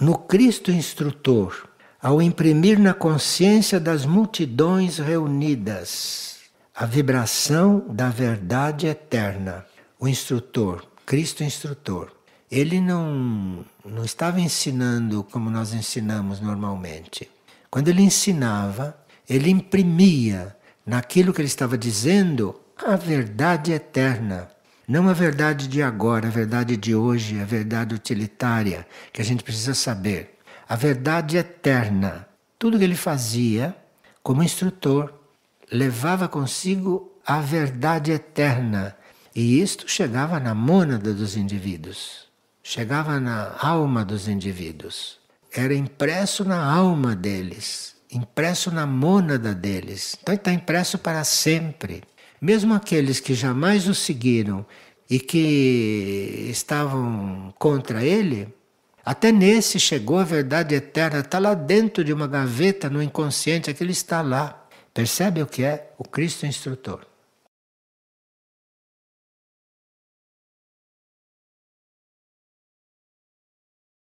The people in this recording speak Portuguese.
no Cristo instrutor, ao imprimir na consciência das multidões reunidas a vibração da verdade eterna. O instrutor, Cristo instrutor, ele não, não estava ensinando como nós ensinamos normalmente. Quando ele ensinava, ele imprimia naquilo que ele estava dizendo a verdade eterna não a verdade de agora, a verdade de hoje, a verdade utilitária que a gente precisa saber. A verdade eterna. Tudo que ele fazia como instrutor levava consigo a verdade eterna. E isto chegava na mônada dos indivíduos, chegava na alma dos indivíduos. Era impresso na alma deles, impresso na mônada deles. Então está impresso para sempre. Mesmo aqueles que jamais o seguiram e que estavam contra ele, até nesse chegou a verdade eterna, está lá dentro de uma gaveta no inconsciente, aquilo está lá. Percebe o que é o Cristo instrutor?